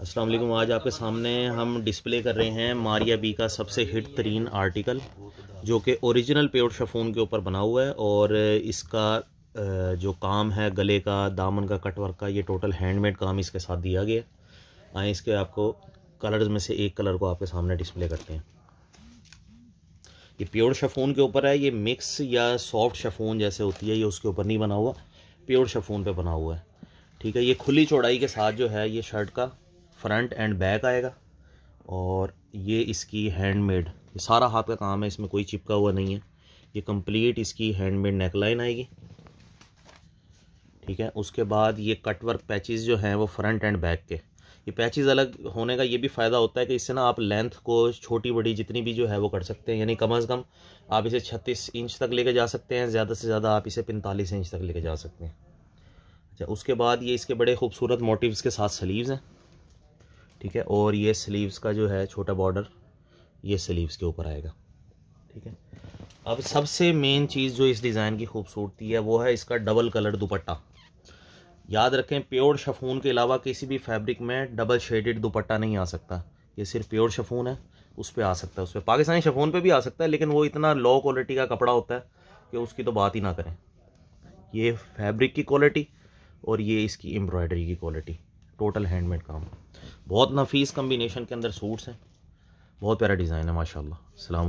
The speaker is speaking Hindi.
असलम आज आपके सामने हम डिस्प्ले कर रहे हैं मारिया बी का सबसे हिट तरीन आर्टिकल जो कि ओरिजिनल प्योर शफोन के ऊपर बना हुआ है और इसका जो काम है गले का दामन का कटवर्क का ये टोटल हैंडमेड काम इसके साथ दिया गया आए इसके आपको कलर्स में से एक कलर को आपके सामने डिस्प्ले करते हैं ये प्योर शफोन के ऊपर है ये मिक्स या सॉफ्ट शफोन जैसे होती है ये उसके ऊपर नहीं बना हुआ प्योर शफोन पर बना हुआ है ठीक है ये खुली चौड़ाई के साथ जो है ये शर्ट का फ्रंट एंड बैक आएगा और ये इसकी हैंडमेड सारा हाथ का काम है इसमें कोई चिपका हुआ नहीं है ये कंप्लीट इसकी हैंडमेड नेकलाइन आएगी ठीक है उसके बाद ये कटवर्क पैचेस जो हैं वो फ्रंट एंड बैक के ये पैचेस अलग होने का ये भी फ़ायदा होता है कि इससे ना आप लेंथ को छोटी बड़ी जितनी भी जो है वो कर सकते हैं यानी कम अज़ कम आप इसे छत्तीस इंच तक लेके जा सकते हैं ज़्यादा से ज़्यादा आप इसे पैंतालीस इंच तक लेके जा सकते हैं अच्छा उसके बाद ये इसके बड़े खूबसूरत मोटिव्स के साथ स्लीव्स हैं ठीक है और ये स्लीव्स का जो है छोटा बॉर्डर ये स्लीव्स के ऊपर आएगा ठीक है अब सबसे मेन चीज़ जो इस डिज़ाइन की खूबसूरती है वो है इसका डबल कलर दुपट्टा याद रखें प्योर शफून के अलावा किसी भी फैब्रिक में डबल शेडेड दुपट्टा नहीं आ सकता ये सिर्फ प्योर शफून है उस पर आ सकता है उस पर पाकिस्तानी शफून पे भी आ सकता है लेकिन वो इतना लो क्वालिटी का कपड़ा होता है कि उसकी तो बात ही ना करें ये फैब्रिक की क्वालिटी और ये इसकी एम्ब्रॉयडरी की क्वालिटी टोटल हैंडमेड काम बहुत नफीस कम्बिनेशन के अंदर सूट्स हैं बहुत प्यारा डिज़ाइन है माशाल्लाह सलाम